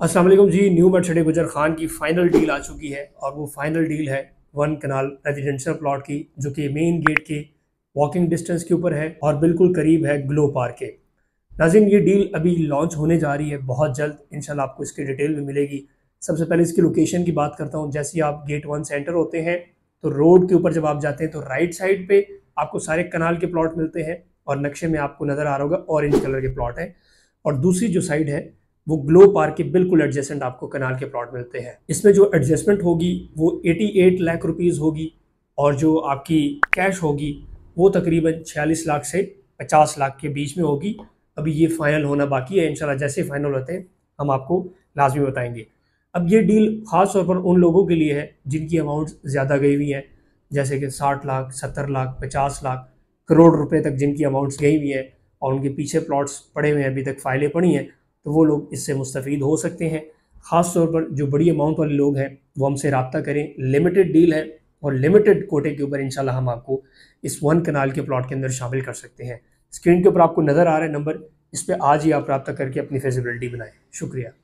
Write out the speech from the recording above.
असलम जी new मर्सडे गुजर खान की final deal आ चुकी है और वो फ़ाइनल डील है वन कनाल रेजिडेंशियल प्लॉट की जो कि मेन गेट के वॉकिंग डिस्टेंस के ऊपर है और बिल्कुल करीब है ग्लो पार्क के नाजिन ये डील अभी लॉन्च होने जा रही है बहुत जल्द इन आपको इसकी डिटेल में मिलेगी सबसे पहले इसकी लोकेशन की बात करता हूँ जैसे आप गेट वन सेंटर होते हैं तो रोड के ऊपर जब आप जाते हैं तो राइट साइड पर आपको सारे कनाल के प्लाट मिलते हैं और नक्शे में आपको नज़र आ रहा होगा ऑरेंज कलर के प्लॉट हैं और दूसरी जो साइड है वो ग्लो पार्क के बिल्कुल एडजस्टेंट आपको कनाल के प्लॉट मिलते हैं इसमें जो एडजस्टमेंट होगी वो 88 लाख रुपीज़ होगी और जो आपकी कैश होगी वो तकरीबन 46 लाख से 50 लाख के बीच में होगी अभी ये फाइनल होना बाकी है इंशाल्लाह जैसे फाइनल होते हैं हम आपको लाजमी बताएंगे अब ये डील ख़ास तौर पर उन लोगों के लिए है जिनकी अमाउंट ज़्यादा गई हुई हैं जैसे कि साठ लाख सत्तर लाख पचास लाख करोड़ रुपये तक जिनकी अमाउंट्स गई हुई हैं और उनके पीछे प्लॉट्स पड़े हुए हैं अभी तक फाइलें पड़ी हैं तो वो लोग इससे मुस्तफ़ हो सकते हैं ख़ास तौर पर जो बड़ी अमाउंट वाले लोग हैं वो हमसे रबता करें लिमिटेड डील है और लिमिटेड कोटे के ऊपर इनशाला हम आपको इस वन कनाल के प्लॉट के अंदर शामिल कर सकते हैं स्क्रीन के ऊपर आपको नज़र आ रहा है नंबर इस पर आज ही आप रबता करके अपनी फेजिबिलिटी बनाएँ शुक्रिया